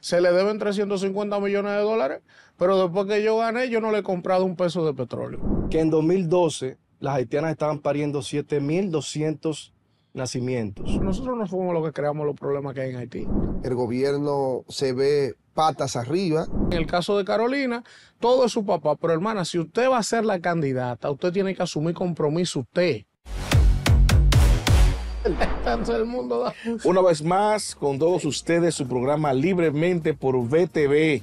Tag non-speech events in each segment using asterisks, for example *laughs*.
se le deben 350 millones de dólares, pero después que yo gané, yo no le he comprado un peso de petróleo. Que en 2012 las haitianas estaban pariendo 7.200 nacimientos. Nosotros no fuimos los que creamos los problemas que hay en Haití. El gobierno se ve patas arriba. En el caso de Carolina, todo es su papá, pero hermana, si usted va a ser la candidata, usted tiene que asumir compromiso usted mundo Una vez más, con todos ustedes, su programa libremente por VTV.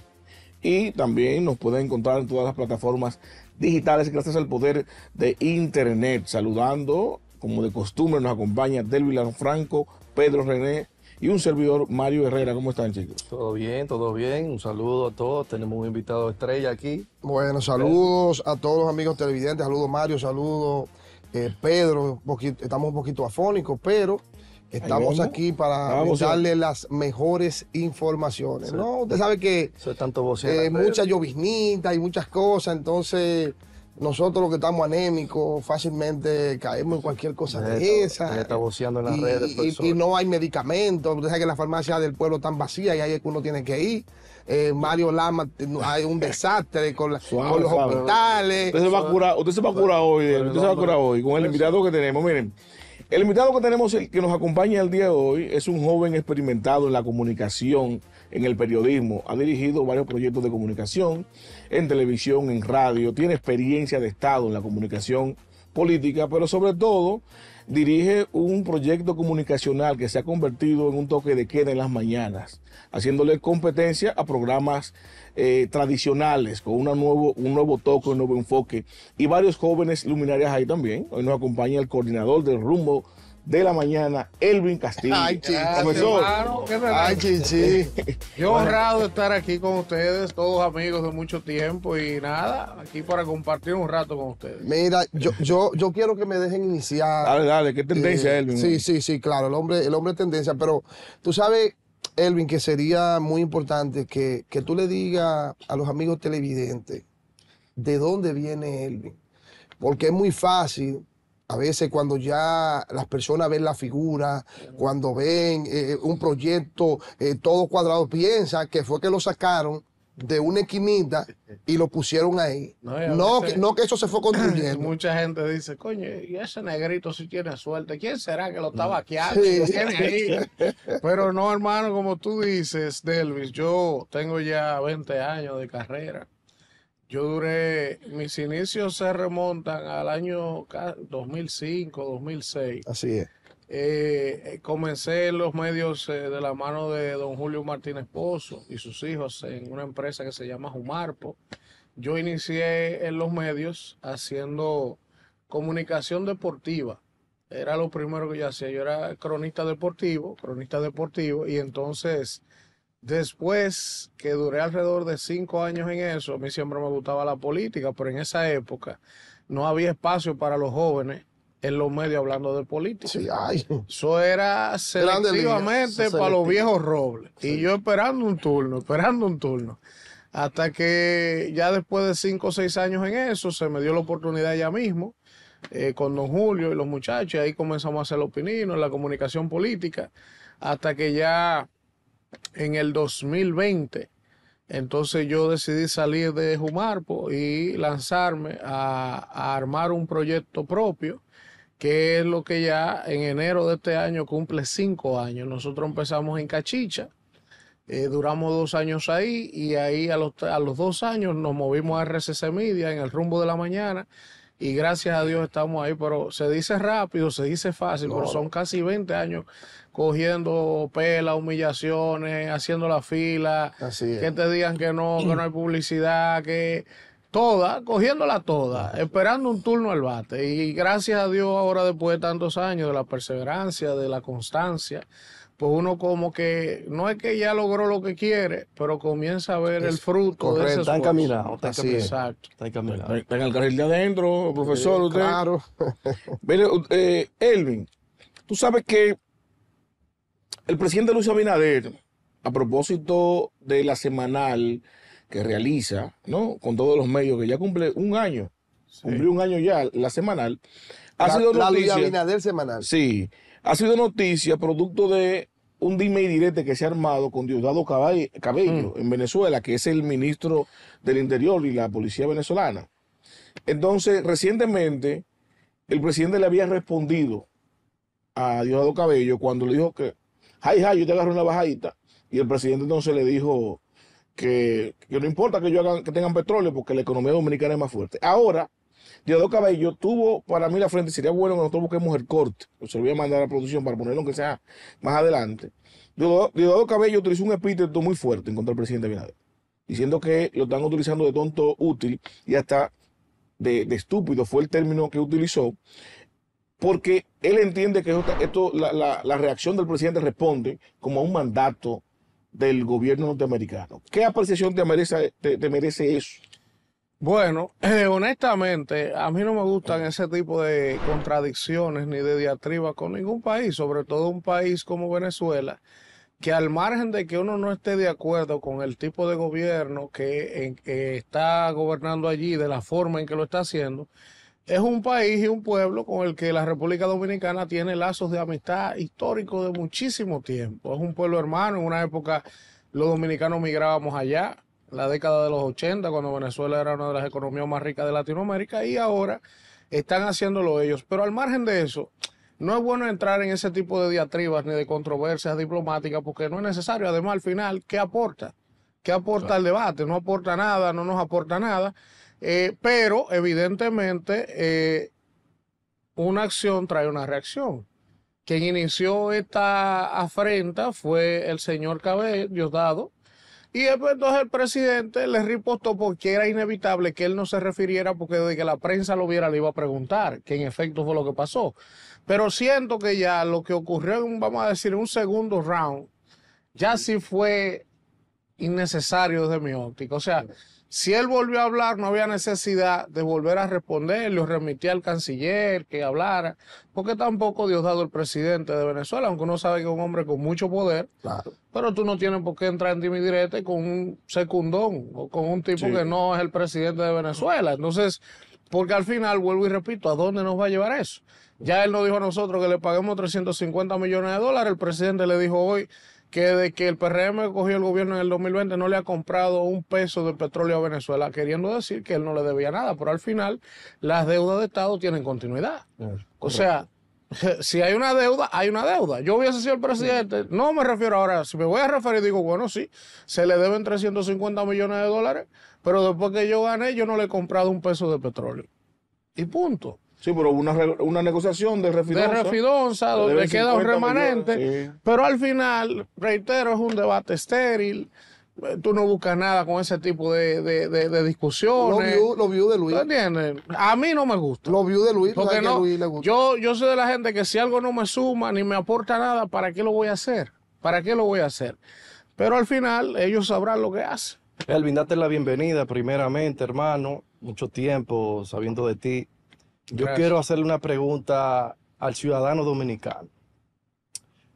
Y también nos pueden encontrar en todas las plataformas digitales gracias al poder de Internet. Saludando, como de costumbre, nos acompaña Delvila Franco, Pedro René y un servidor, Mario Herrera. ¿Cómo están, chicos? Todo bien, todo bien. Un saludo a todos. Tenemos un invitado estrella aquí. Bueno, saludos a todos los amigos televidentes. Saludos, Mario. Saludos. Eh, Pedro, estamos un poquito afónicos, pero estamos aquí para darle las mejores informaciones. ¿no? Usted sabe que hay eh, mucha lloviznita y muchas cosas, entonces nosotros los que estamos anémicos, fácilmente caemos en cualquier cosa de esa. está en las y, redes. y, no hay medicamentos. Usted sabe que la farmacia del pueblo están vacía y ahí es que uno tiene que ir. Eh, Mario Lama, hay un desastre con, los hospitales. Usted se va a curar, hoy, usted se va a curar hoy con el invitado que tenemos. Miren, el invitado que tenemos, el que nos acompaña el día de hoy, es un joven experimentado en la comunicación en el periodismo, ha dirigido varios proyectos de comunicación en televisión, en radio, tiene experiencia de Estado en la comunicación política, pero sobre todo dirige un proyecto comunicacional que se ha convertido en un toque de queda en las mañanas, haciéndole competencia a programas eh, tradicionales con nuevo, un nuevo toque, un nuevo enfoque. Y varios jóvenes luminarias ahí también. Hoy nos acompaña el coordinador del rumbo de la mañana, Elvin Castillo. Ay, profesor. Ah, Ay, qué sí. Yo honrado estar aquí con ustedes, todos amigos de mucho tiempo y nada, aquí para compartir un rato con ustedes. Mira, yo, yo, yo quiero que me dejen iniciar. Dale, dale, qué tendencia, eh, Elvin. Sí, sí, sí, claro, el hombre, el hombre tendencia, pero tú sabes, Elvin, que sería muy importante que, que tú le digas a los amigos televidentes de dónde viene Elvin. Porque es muy fácil a veces cuando ya las personas ven la figura, cuando ven eh, un proyecto eh, todo cuadrado, piensa que fue que lo sacaron de una esquimita y lo pusieron ahí. No, no, que, eso se fue *clears throat* construyendo. Mucha gente dice, coño, y ese negrito si tiene suerte. ¿Quién será que lo está mm. vaqueando? *laughs* Pero no, hermano, como tú dices, Delvis, yo tengo ya 20 años de carrera yo duré, mis inicios se remontan al año 2005, 2006. Así es. Eh, eh, comencé en los medios eh, de la mano de don Julio Martínez Pozo y sus hijos en una empresa que se llama Jumarpo. Yo inicié en los medios haciendo comunicación deportiva. Era lo primero que yo hacía. Yo era cronista deportivo, cronista deportivo, y entonces Después que duré alrededor de cinco años en eso, a mí siempre me gustaba la política, pero en esa época no había espacio para los jóvenes en los medios hablando de política. Eso era selectivamente para los viejos robles. Y yo esperando un turno, esperando un turno. Hasta que ya después de cinco o seis años en eso, se me dio la oportunidad ya mismo eh, con don Julio y los muchachos. Y ahí comenzamos a hacer los en la comunicación política. Hasta que ya en el 2020. Entonces yo decidí salir de Jumarpo y lanzarme a, armar un proyecto propio, que es lo que ya en enero de este año cumple cinco años. Nosotros empezamos en Cachicha, eh, duramos dos años ahí y ahí a los, a los dos años nos movimos a RCC Media en el rumbo de la mañana y gracias a Dios estamos ahí, pero se dice rápido, se dice fácil, pero son casi 20 años cogiendo pelas, humillaciones, haciendo la fila, que te digan que no, que no hay publicidad, que toda, cogiéndola toda, esperando un turno al bate. Y gracias a Dios ahora después de tantos años, de la perseverancia, de la constancia, pues uno como que no es que ya logró lo que quiere, pero comienza a ver el fruto de ese Está encaminado, está Está en el carril de adentro, profesor, Claro. *laughs* Mire, eh, Elvin, tú sabes que el presidente Luis Abinader, a propósito de la semanal que realiza, ¿no? Con todos los medios, que ya cumple un año, cumplió un año ya la semanal, ha sido noticia. La Luis Abinader semanal. Sí ha sido noticia producto de un dime y direte que se ha armado con Diosdado Cabello mm. en Venezuela, que es el ministro del Interior y la policía venezolana. Entonces, recientemente, el presidente le había respondido a Diosdado Cabello cuando le dijo que, ay, ay, yo te agarro una bajadita. Y el presidente entonces le dijo que, no importa que, yo hagan, que tengan petróleo porque la economía dominicana es más fuerte. Ahora, Diodo Cabello tuvo para mí la frente, sería bueno que nosotros busquemos el corte, pues se lo voy a mandar a la producción para ponerlo que sea más adelante. Diosdado Cabello utilizó un epíteto muy fuerte en contra del presidente Binader, diciendo que lo están utilizando de tonto útil y hasta de, estúpido fue el término que utilizó, porque él entiende que esto, la, reacción del presidente responde como a un mandato del gobierno norteamericano. ¿Qué apreciación te merece, te merece eso? Bueno, eh, honestamente, a mí no me gustan ese tipo de contradicciones ni de diatriba con ningún país, sobre todo un país como Venezuela, que al margen de que uno no esté de acuerdo con el tipo de gobierno que está gobernando allí, de la forma en que lo está haciendo, es un país y un pueblo con el que la República Dominicana tiene lazos de amistad históricos de muchísimo tiempo. Es un pueblo hermano, en una época los dominicanos migrábamos allá la década de los 80, cuando Venezuela era una de las economías más ricas de Latinoamérica, y ahora están haciéndolo ellos. Pero al margen de eso, no es bueno entrar en ese tipo de diatribas ni de controversias diplomáticas porque no es necesario. Además, al final, ¿qué aporta? ¿Qué aporta el debate? No aporta nada, no nos aporta nada. Eh, pero, evidentemente, eh, una acción trae una reacción. Quien inició esta afrenta fue el señor Cabello, Diosdado, y entonces el presidente le ripostó porque era inevitable que él no se refiriera porque desde que la prensa lo viera le iba a preguntar, que en efecto fue lo que pasó. Pero siento que ya lo que ocurrió vamos a decir, en un segundo round, ya sí fue innecesario desde mi óptica. O sea, si él volvió a hablar, no había necesidad de volver a responder, lo remitía al canciller que hablara, porque tampoco Dios dado el presidente de Venezuela, aunque uno sabe que es un hombre con mucho poder, pero tú no tienes por qué entrar en directa con un secundón o con un tipo que no es el presidente de Venezuela. Entonces, porque al final, vuelvo y repito, ¿a dónde nos va a llevar eso? Ya él nos dijo a nosotros que le paguemos 350 millones de dólares, el presidente le dijo hoy que de que el PRM cogió el gobierno en el 2020 no le ha comprado un peso de petróleo a Venezuela, queriendo decir que él no le debía nada, pero al final las deudas de Estado tienen continuidad. o sea, *laughs* si hay una deuda, hay una deuda. Yo hubiese sido el presidente, no me refiero ahora, si me voy a referir, digo, bueno, sí, se le deben 350 millones de dólares, pero después que yo gané, yo no le he comprado un peso de petróleo. Y punto. Sí, pero una, una negociación de refidonza. De refidonza, donde queda un remanente. Pero al final, reitero, es un debate estéril. Eh, tú no buscas nada con ese tipo de, de, de, discusiones. Los views lo view de Luis. entiendes? A mí no me gusta. Los views de Luis. Porque no, Luis le Yo, yo soy de la gente que si algo no me suma ni me aporta nada, ¿para qué lo voy a hacer? ¿Para qué lo voy a hacer? Pero al final ellos sabrán lo que hacen. Elvin, date la bienvenida primeramente, hermano. Mucho tiempo sabiendo de ti yo quiero hacerle una pregunta al ciudadano dominicano.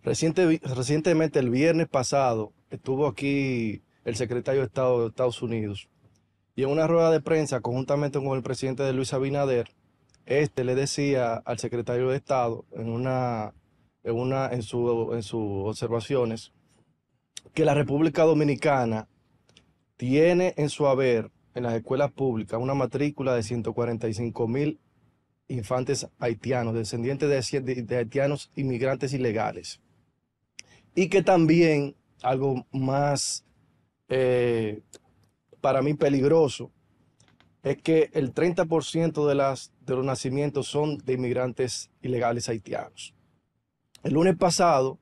recientemente, el viernes pasado, estuvo aquí el secretario de Estado de Estados Unidos y en una rueda de prensa conjuntamente con el presidente de Luis Abinader, este le decía al secretario de Estado en una en una en su en sus observaciones que la República Dominicana tiene en su haber en las escuelas públicas una matrícula de 145 mil infantes haitianos, descendientes de, haitianos inmigrantes ilegales. Y que también, algo más eh, para mí peligroso, es que el 30% de, las, de los nacimientos son de inmigrantes ilegales haitianos. El lunes pasado,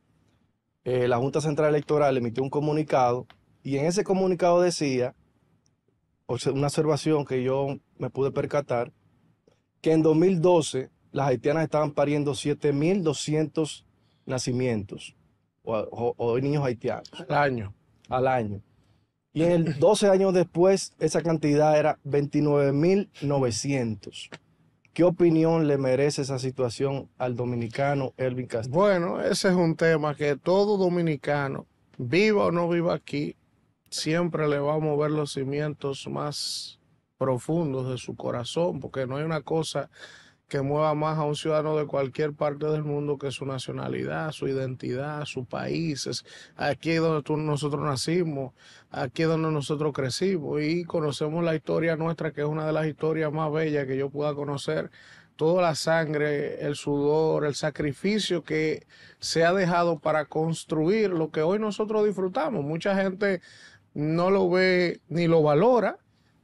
eh, la Junta Central Electoral emitió un comunicado y en ese comunicado decía, una observación que yo me pude percatar, que en 2012 las haitianas estaban pariendo 7.200 nacimientos o, niños haitianos. Al año. Al año. Y en 12 años después, esa cantidad era 29.900. ¿Qué opinión le merece esa situación al dominicano Elvin Castillo? Bueno, ese es un tema que todo dominicano, viva o no viva aquí, siempre le va a mover los cimientos más profundos de su corazón, porque no hay una cosa que mueva más a un ciudadano de cualquier parte del mundo que su nacionalidad, su identidad, sus países, aquí es donde nosotros nacimos, aquí es donde nosotros crecimos y conocemos la historia nuestra, que es una de las historias más bellas que yo pueda conocer. Toda la sangre, el sudor, el sacrificio que se ha dejado para construir lo que hoy nosotros disfrutamos. Mucha gente no lo ve ni lo valora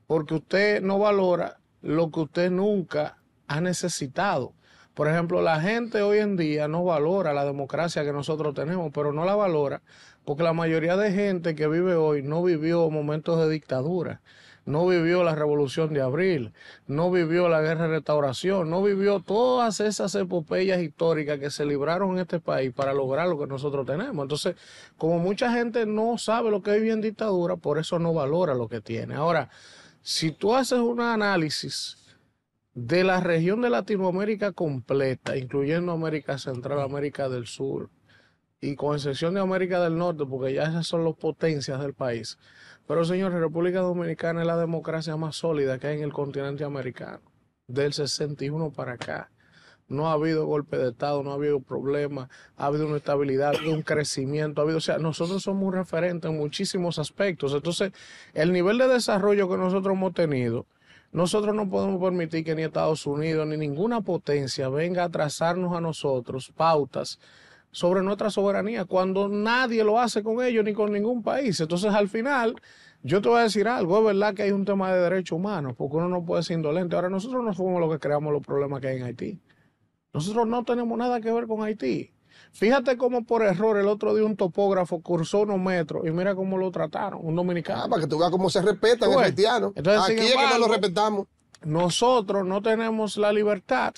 porque usted no valora lo que usted nunca ha necesitado. Por ejemplo, la gente hoy en día no valora la democracia que nosotros tenemos, pero no la valora porque la mayoría de gente que vive hoy no vivió momentos de dictadura, no vivió la revolución de abril, no vivió la guerra de restauración, no vivió todas esas epopeyas históricas que se libraron en este país para lograr lo que nosotros tenemos. Entonces, como mucha gente no sabe lo que vive en dictadura, por eso no valora lo que tiene. Ahora, si tú haces un análisis de la región de Latinoamérica completa, incluyendo América Central, América del Sur, y con excepción de América del Norte, porque ya esas son las potencias del país. Pero señor, República Dominicana es la democracia más sólida que hay en el continente americano, del 61 para acá no ha habido golpe de Estado, no ha habido problema, ha habido una estabilidad, un crecimiento, ha habido, o sea, nosotros somos un referente en muchísimos aspectos. Entonces, el nivel de desarrollo que nosotros hemos tenido, nosotros no podemos permitir que ni Estados Unidos ni ninguna potencia venga a trazarnos a nosotros pautas sobre nuestra soberanía cuando nadie lo hace con ellos ni con ningún país. Entonces, al final, yo te voy a decir algo, es verdad que hay un tema de derechos humanos, porque uno no puede ser indolente. Ahora, nosotros no fuimos los que creamos los problemas que hay en Haití. Nosotros no tenemos nada que ver con Haití. Fíjate cómo por error el otro día un topógrafo cursó unos metros y mira cómo lo trataron, un dominicano. Ah, para que tú veas cómo se respetan los haitianos. Aquí es que no lo respetamos. Nosotros no tenemos la libertad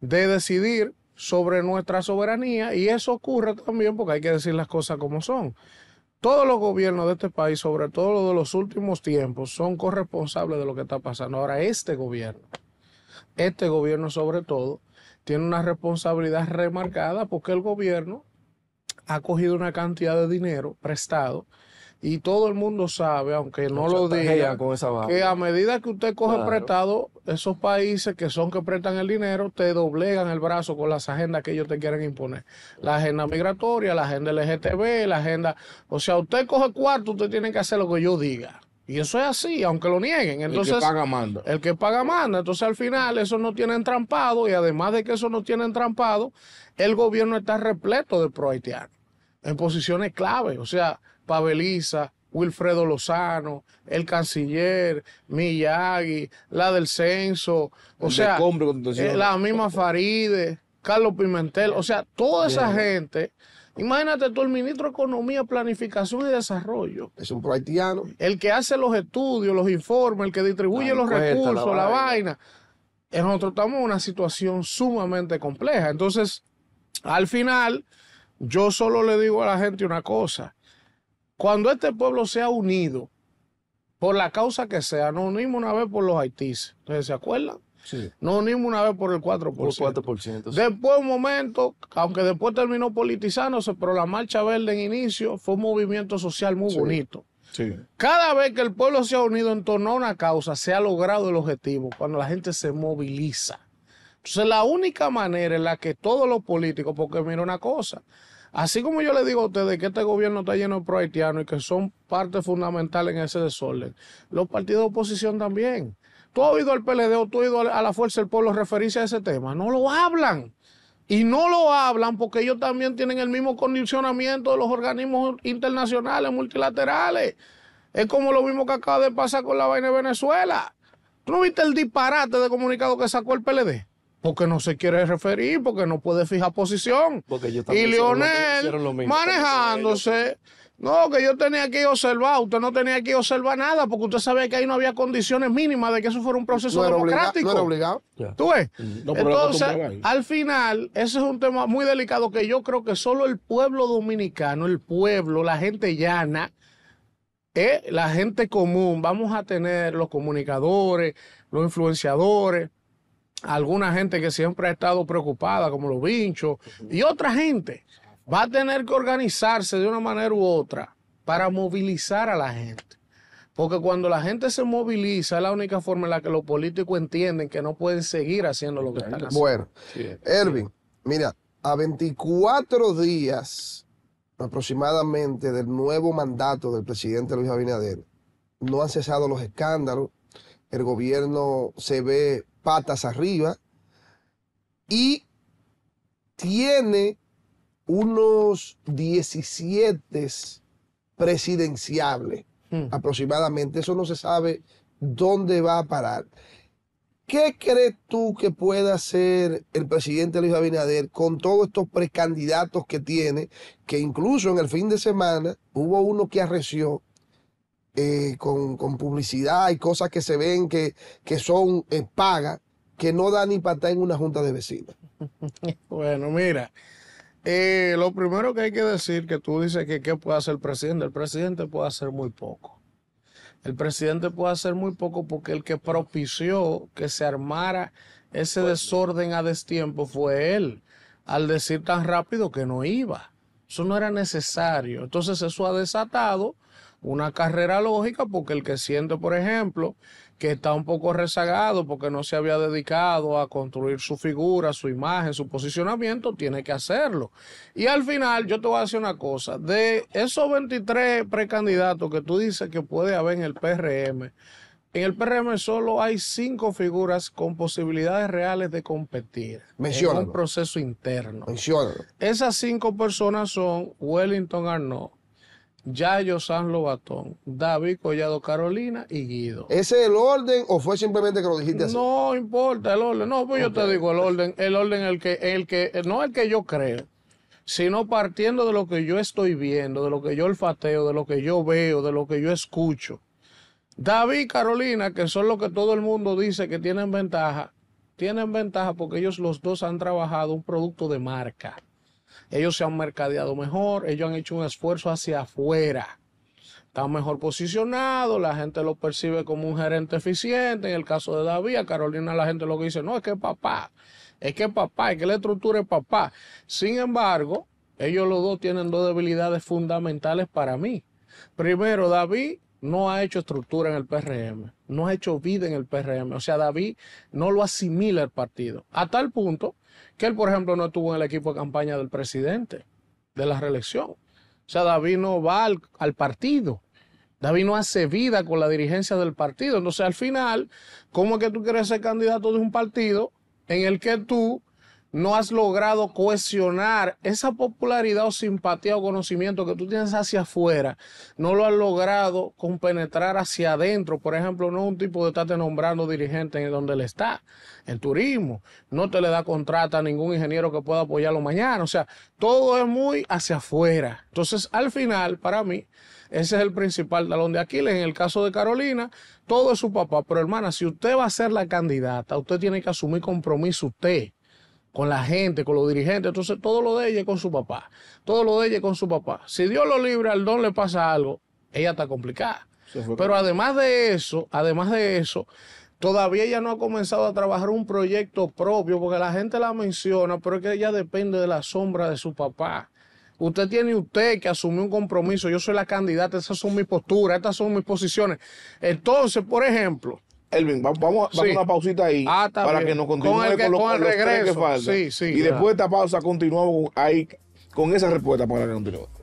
de decidir sobre nuestra soberanía y eso ocurre también porque hay que decir las cosas como son. Todos los gobiernos de este país, sobre todo los de los últimos tiempos, son corresponsables de lo que está pasando. Ahora, este gobierno, este gobierno sobre todo, tiene una responsabilidad remarcada porque el gobierno ha cogido una cantidad de dinero prestado y todo el mundo sabe, aunque no lo diga, con esa que a medida que usted coge prestado, esos países que son que prestan el dinero te doblegan el brazo con las agendas que ellos te quieren imponer. La agenda migratoria, la agenda LGTB, la agenda... O sea, usted coge cuarto, usted tiene que hacer lo que yo diga. Y eso es así, aunque lo nieguen. Entonces, el que paga manda. El que paga manda. Entonces al final eso no tiene entrampado y además de que eso no tiene entrampado, el gobierno está repleto de prohaitianos en posiciones clave. O sea, Paveliza, Wilfredo Lozano, el canciller, Miyagi, la del censo, o sea, eh, la misma Faride, Carlos Pimentel, o sea, toda esa gente. Imagínate tú, el ministro de Economía, Planificación y Desarrollo. Es un haitiano. El que hace los estudios, los informes, el que distribuye los recursos, la, vaina. Nosotros estamos en una situación sumamente compleja. Entonces, al final, yo solo le digo a la gente una cosa. Cuando este pueblo sea unido, por la causa que sea, nos unimos una vez por los haitíes. Entonces, ¿se acuerdan? Sí. Nos unimos una vez por el 4%. Por 4%. Después un momento, aunque después terminó politizándose, pero la Marcha Verde en inicio fue un movimiento social muy bonito. Cada vez que el pueblo se ha unido en torno a una causa, se ha logrado el objetivo, cuando la gente se moviliza. Entonces, la única manera en la que todos los políticos, porque mira una cosa, así como yo le digo a ustedes que este gobierno está lleno de prohaitianos y que son parte fundamental en ese desorden, los partidos de oposición también. Tú has oído al PLD o tú has oído a la Fuerza del Pueblo referirse a ese tema. No lo hablan. Y no lo hablan porque ellos también tienen el mismo condicionamiento de los organismos internacionales, multilaterales. Es como lo mismo que acaba de pasar con la vaina de Venezuela. ¿Tú no viste el disparate de comunicado que sacó el PLD? porque no se quiere referir, porque no puede fijar posición. Porque y Lionel manejándose. No, que yo tenía que observar, usted no tenía que observar nada, porque usted sabía que ahí no había condiciones mínimas de que eso fuera un proceso democrático. era obligado. ¿Tú ves? Entonces, al final, ese es un tema muy delicado que yo creo que solo el pueblo dominicano, el pueblo, la gente llana, eh, la gente común, vamos a tener los comunicadores, los influenciadores, alguna gente que siempre ha estado preocupada, como los binchos, y otra gente va a tener que organizarse de una manera u otra para movilizar a la gente. Porque cuando la gente se moviliza, es la única forma en la que los políticos entienden que no pueden seguir haciendo lo que están haciendo. Bueno, Ervin, mira, a 24 días aproximadamente del nuevo mandato del presidente Luis Abinader, no han cesado los escándalos, el gobierno se ve patas arriba y tiene unos 17 presidenciables hmm. aproximadamente. Eso no se sabe dónde va a parar. ¿Qué crees tú que pueda hacer el presidente Luis Abinader con todos estos precandidatos que tiene? Que incluso en el fin de semana hubo uno que arreció eh, con, publicidad y cosas que se ven que, son eh, pagas, que no dan ni para en una junta de vecinos. *laughs* bueno, mira. Eh, lo primero que hay que decir que tú dices que qué puede hacer el presidente. El presidente puede hacer muy poco. El presidente puede hacer muy poco porque el que propició que se armara ese pues desorden a destiempo fue él, al decir tan rápido que no iba. Eso no era necesario. Entonces eso ha desatado una carrera lógica porque el que siente, por ejemplo, que está un poco rezagado porque no se había dedicado a construir su figura, su imagen, su posicionamiento, tiene que hacerlo. Y al final, yo te voy a decir una cosa, de esos 23 precandidatos que tú dices que puede haber en el PRM, en el PRM solo hay cinco figuras con posibilidades reales de competir. Menciónalo. En un proceso interno. Esas cinco personas son Wellington Arnault, Yayo San Lobatón, David Collado Carolina y Guido. ¿Ese es el orden o fue simplemente que lo dijiste así? No importa el orden, no, pues yo te digo el orden, el orden el que, el que, no el que yo creo, sino partiendo de lo que yo estoy viendo, de lo que yo olfateo, de lo que yo veo, de lo que yo escucho. David y Carolina, que son los que todo el mundo dice que tienen ventaja, tienen ventaja porque ellos los dos han trabajado un producto de marca. Ellos se han mercadeado mejor, ellos han hecho un esfuerzo hacia afuera. Están mejor posicionados, la gente lo percibe como un gerente eficiente. En el caso de David, a Carolina la gente lo que dice, no, es que papá, es que es papá, es que la estructura es papá. Sin embargo, ellos los dos tienen dos debilidades fundamentales para mí. Primero, David no ha hecho estructura en el PRM no ha hecho vida en el PRM. O sea, David no lo asimila el partido. A tal punto que él, por ejemplo, no estuvo en el equipo de campaña del presidente de la reelección. O sea, David no va al, al partido. David no hace vida con la dirigencia del partido. Entonces, al final, ¿cómo es que tú quieres ser candidato de un partido en el que tú no has logrado cohesionar esa popularidad o simpatía o conocimiento que tú tienes hacia afuera, no lo has logrado compenetrar hacia adentro. Por ejemplo, no un tipo de estarte nombrando dirigente en donde él está, el turismo, no te le da contrata a ningún ingeniero que pueda apoyarlo mañana. O sea, todo es muy hacia afuera. Entonces, al final, para mí, ese es el principal talón de Aquiles. En el caso de Carolina, todo es su papá. Pero hermana, si usted va a ser la candidata, usted tiene que asumir compromiso usted con la gente, con los dirigentes. Entonces, todo lo de ella es con su papá. Todo lo de ella es con su papá. Si Dios lo libre, al don le pasa algo, ella está complicada. Pero además de eso, además de eso, todavía ella no ha comenzado a trabajar un proyecto propio, porque la gente la menciona, pero es que ella depende de la sombra de su papá. Usted tiene usted que asumir un compromiso. Yo soy la candidata, esas son mis posturas, estas son mis posiciones. Entonces, por ejemplo, Elvin, vamos, vamos dar a una pausita ahí ah, para que nos continúe con, los, Que sí, y después de esta pausa continuamos ahí con esa respuesta para que continúe.